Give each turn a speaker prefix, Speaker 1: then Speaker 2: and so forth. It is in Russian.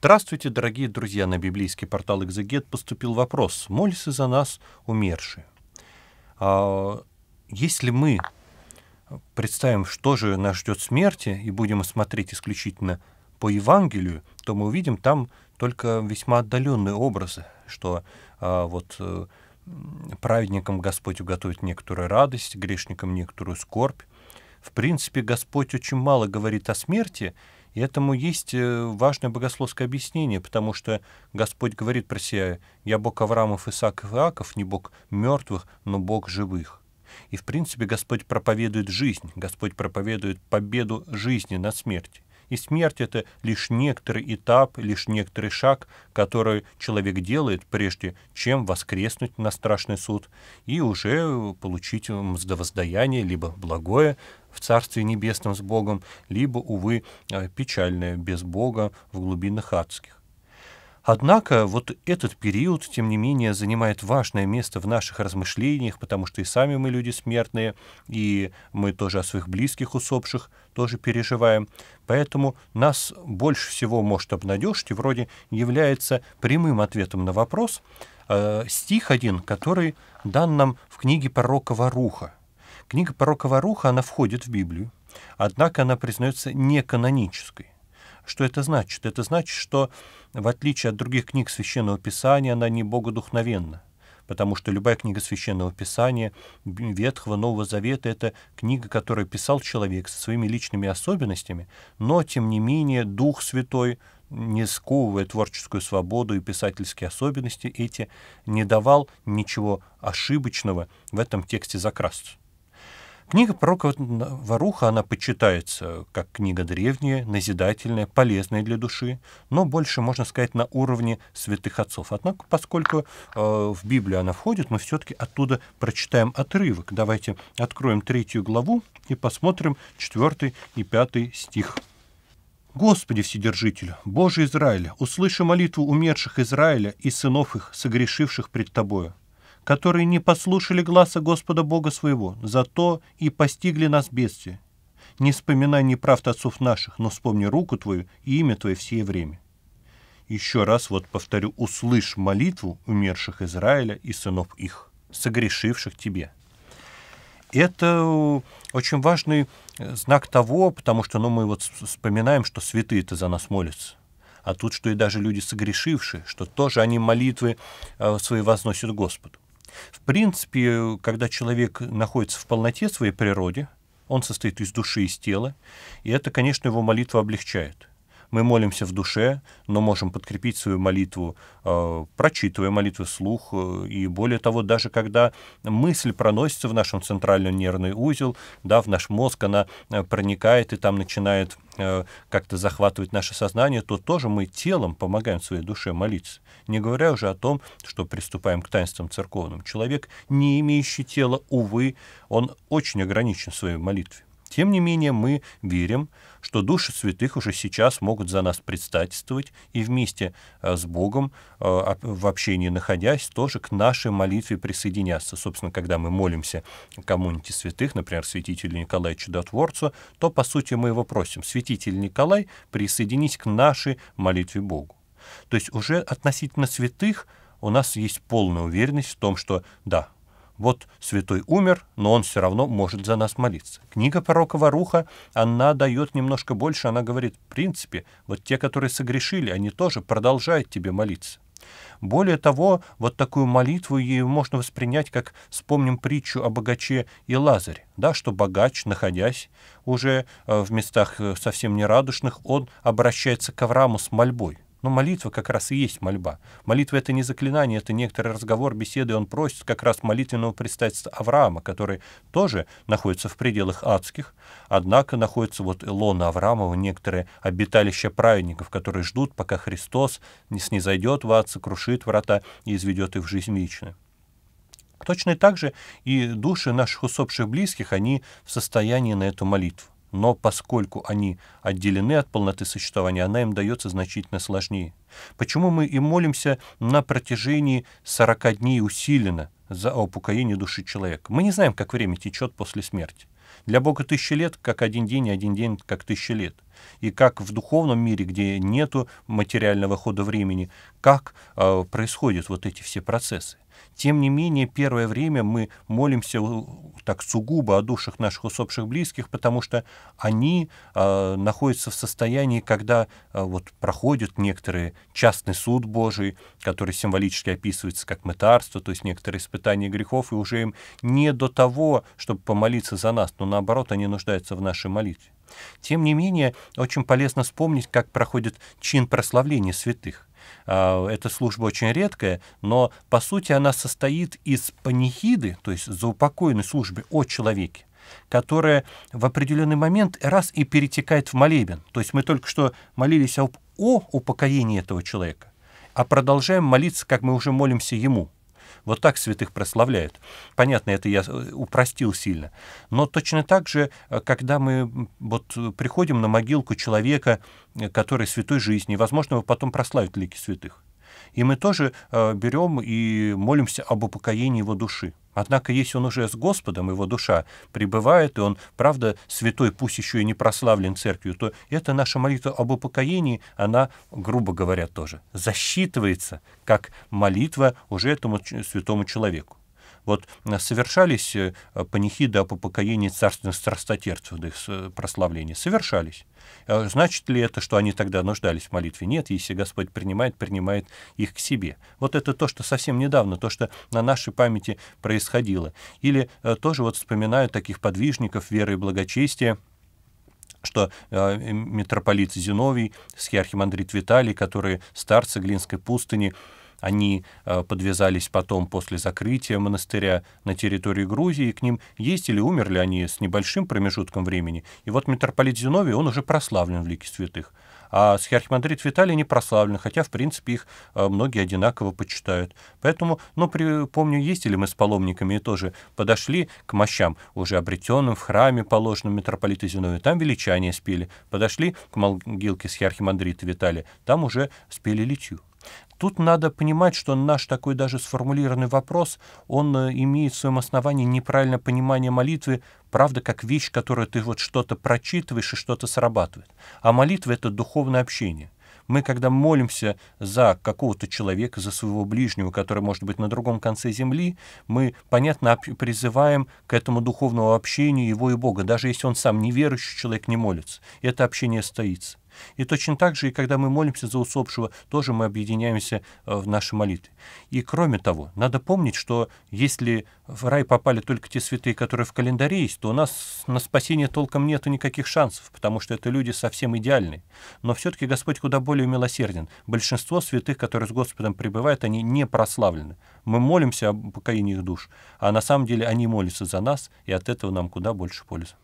Speaker 1: Здравствуйте, дорогие друзья! На библейский портал «Экзегет» поступил вопрос, молится за нас умершие. А, если мы представим, что же нас ждет смерти, и будем смотреть исключительно по Евангелию, то мы увидим там только весьма отдаленные образы, что а, вот э, праведникам Господь уготовит некоторую радость, грешникам некоторую скорбь. В принципе, Господь очень мало говорит о смерти, и этому есть э, важное богословское объяснение, потому что Господь говорит про себя, «Я Бог Авраамов, Исааков и Иаков, не Бог мертвых, но Бог живых». И, в принципе, Господь проповедует жизнь, Господь проповедует победу жизни над смертью. И смерть — это лишь некоторый этап, лишь некоторый шаг, который человек делает, прежде чем воскреснуть на страшный суд и уже получить мздовоздаяние, либо благое в Царстве Небесном с Богом, либо, увы, э, печальное без Бога в глубинах адских. Однако вот этот период, тем не менее, занимает важное место в наших размышлениях, потому что и сами мы люди смертные, и мы тоже о своих близких усопших тоже переживаем. Поэтому нас больше всего может обнадежить и вроде является прямым ответом на вопрос э, стих один, который дан нам в книге пророка Варуха. Книга пророка Варуха, она входит в Библию, однако она признается неканонической. Что это значит? Это значит, что в отличие от других книг Священного Писания, она не богодухновенна потому что любая книга Священного Писания, Ветхого, Нового Завета — это книга, которую писал человек со своими личными особенностями, но, тем не менее, Дух Святой, не сковывая творческую свободу и писательские особенности эти, не давал ничего ошибочного в этом тексте закрасться. Книга пророка Варуха, она почитается как книга древняя, назидательная, полезная для души, но больше, можно сказать, на уровне святых отцов. Однако, поскольку э, в Библию она входит, мы все-таки оттуда прочитаем отрывок. Давайте откроем третью главу и посмотрим четвертый и пятый стих. Господи Вседержитель, Боже Израиль, услыши молитву умерших Израиля и сынов их, согрешивших пред Тобою которые не послушали гласа Господа Бога своего, зато и постигли нас бедствие. Не вспоминай неправд отцов наших, но вспомни руку твою и имя твое все время». Еще раз вот повторю, услышь молитву умерших Израиля и сынов их, согрешивших тебе. Это э, очень важный э, знак того, потому что ну, мы вот вспоминаем, что святые-то за нас молятся. А тут, что и даже люди согрешившие, что тоже они молитвы э, свои возносят Господу. В принципе, когда человек находится в полноте своей природе, он состоит из души, из тела, и это, конечно, его молитва облегчает. Мы молимся в душе, но можем подкрепить свою молитву, э, прочитывая молитву слух. Э, и более того, даже когда мысль проносится в нашем центральный нервный узел, да, в наш мозг она э, проникает и там начинает как-то захватывать наше сознание, то тоже мы телом помогаем своей душе молиться. Не говоря уже о том, что приступаем к таинствам церковным. Человек, не имеющий тела, увы, он очень ограничен в своей молитве. Тем не менее, мы верим, что души святых уже сейчас могут за нас предстательствовать и вместе э, с Богом э, в общении находясь тоже к нашей молитве присоединяться. Собственно, когда мы молимся кому-нибудь святых, например, святителю Николаю Чудотворцу, то, по сути, мы его просим, святитель Николай, присоединись к нашей молитве Богу. То есть уже относительно святых у нас есть полная уверенность в том, что да, вот святой умер, но он все равно может за нас молиться. Книга пророка Варуха, она дает немножко больше, она говорит, в принципе, вот те, которые согрешили, они тоже продолжают тебе молиться. Более того, вот такую молитву ее можно воспринять, как вспомним притчу о богаче и Лазаре, да, что богач, находясь уже э, в местах э, совсем нерадушных, он обращается к Аврааму с мольбой. Но молитва как раз и есть мольба. Молитва — это не заклинание, это некоторый разговор, беседы. Он просит как раз молитвенного предстательства Авраама, который тоже находится в пределах адских, однако находится вот Элона Авраамова, некоторые обиталища праведников, которые ждут, пока Христос не снизойдет в ад, сокрушит врата и изведет их в жизнь вечную. Точно так же и души наших усопших близких, они в состоянии на эту молитву но поскольку они отделены от полноты существования, она им дается значительно сложнее. Почему мы и молимся на протяжении 40 дней усиленно за упокоение души человека? Мы не знаем, как время течет после смерти. Для Бога тысяча лет, как один день, и один день, как тысяча лет. И как в духовном мире, где нет материального хода времени, как э, происходят вот эти все процессы. Тем не менее, первое время мы молимся так сугубо о душах наших усопших близких, потому что они э, находятся в состоянии, когда э, вот проходит некоторый частный суд Божий, который символически описывается как мытарство, то есть некоторые испытания грехов, и уже им не до того, чтобы помолиться за нас, но наоборот, они нуждаются в нашей молитве. Тем не менее, очень полезно вспомнить, как проходит чин прославления святых. А, эта служба очень редкая, но по сути она состоит из панихиды, то есть заупокойной службы о человеке которая в определенный момент раз и перетекает в молебен. То есть мы только что молились об, о упокоении этого человека, а продолжаем молиться, как мы уже молимся ему. Вот так святых прославляют. Понятно, это я э, упростил сильно. Но точно так же, э, когда мы вот э, приходим на могилку человека, который святой жизни, возможно, его потом прославят лики святых. И мы тоже э, берем и молимся об упокоении его души. Однако, если он уже с Господом, его душа пребывает, и он, правда, святой, пусть еще и не прославлен церковью, то эта наша молитва об упокоении, она, грубо говоря, тоже засчитывается как молитва уже этому святому человеку. Вот э, совершались э, панихиды о попокоении царственных страстотерцев до их э, прославления? Совершались. Значит ли это, что они тогда нуждались в молитве? Нет, если Господь принимает, принимает их к себе. Вот это то, что совсем недавно, то, что на нашей памяти происходило. Или тоже вот вспоминаю таких подвижников веры и благочестия, что митрополит Зиновий, схиархимандрит Виталий, которые старцы Глинской пустыни, они э, подвязались потом после закрытия монастыря на территории Грузии, к ним ездили, умерли они с небольшим промежутком времени. И вот митрополит Зиновий, он уже прославлен в лике святых. А схиархимандрит Виталий не прославлен, хотя, в принципе, их э, многие одинаково почитают. Поэтому, ну, при, помню, ездили мы с паломниками и тоже подошли к мощам, уже обретенным в храме, положенным митрополита Зиновия. Там величание спели. Подошли к могилке схиархимандрита Виталия. Там уже спели литью. Тут надо понимать, что наш такой даже сформулированный вопрос, он э, имеет в своем основании неправильное понимание молитвы, правда, как вещь, которую ты вот что-то прочитываешь и что-то срабатывает. А молитва — это духовное общение. Мы, когда молимся за какого-то человека, за своего ближнего, который может быть на другом конце земли, мы, понятно, призываем к этому духовному общению его и Бога, даже если он сам неверующий человек не молится. Это общение стоится. И точно так же, и когда мы молимся за усопшего, тоже мы объединяемся э, в нашей молитве. И кроме того, надо помнить, что если в рай попали только те святые, которые в календаре есть, то у нас на спасение толком нет никаких шансов, потому что это люди совсем идеальные. Но все-таки Господь куда более милосерден. Большинство святых, которые с Господом пребывают, они не прославлены. Мы молимся о покоении их душ, а на самом деле они молятся за нас, и от этого нам куда больше пользы.